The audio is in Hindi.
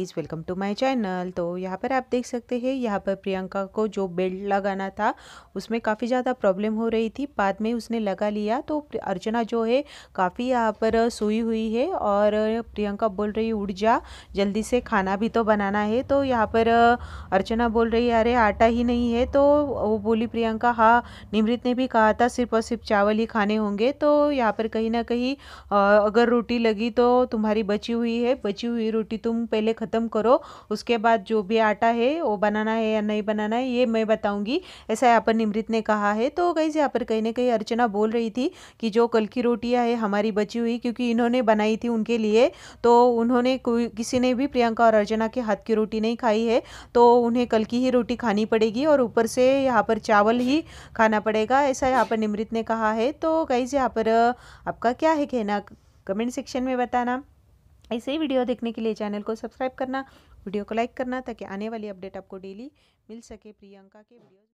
please welcome to my channel तो यहाँ पर आप देख सकते हैं यहाँ पर प्रियंका को जो बेल्ट लगाना था उसमें काफ़ी ज़्यादा प्रॉब्लम हो रही थी बाद में उसने लगा लिया तो अर्चना जो है काफ़ी यहाँ पर सोई हुई है और प्रियंका बोल रही उठ जा जल्दी से खाना भी तो बनाना है तो यहाँ पर अर्चना बोल रही अरे आटा ही नहीं है तो वो बोली प्रियंका हाँ निमृत ने भी कहा था सिर्फ और सिर्फ चावल ही खाने होंगे तो यहाँ पर कहीं ना कहीं अगर रोटी लगी तो तुम्हारी बची हुई है बची हुई रोटी तुम पहले ख़त्म करो उसके बाद जो भी आटा है वो बनाना है या नहीं बनाना है ये मैं बताऊँगी ऐसा यहाँ पर निमृत ने कहा है तो कहीं से यहाँ पर कहीं ना कहीं अर्चना बोल रही थी कि जो कल की रोटियाँ है हमारी बची हुई क्योंकि इन्होंने बनाई थी उनके लिए तो उन्होंने कोई किसी ने भी प्रियंका और अर्चना के हाथ की रोटी नहीं खाई है तो उन्हें कल की ही रोटी खानी पड़ेगी और ऊपर से यहाँ पर चावल ही खाना पड़ेगा ऐसा यहाँ पर निमृत ने कहा है तो से यहाँ पर आपका क्या है कहना कमेंट सेक्शन में बताना ऐसे ही वीडियो देखने के लिए चैनल को सब्सक्राइब करना वीडियो को लाइक करना ताकि आने वाली अपडेट आपको डेली मिल सके प्रियंका के वीडियो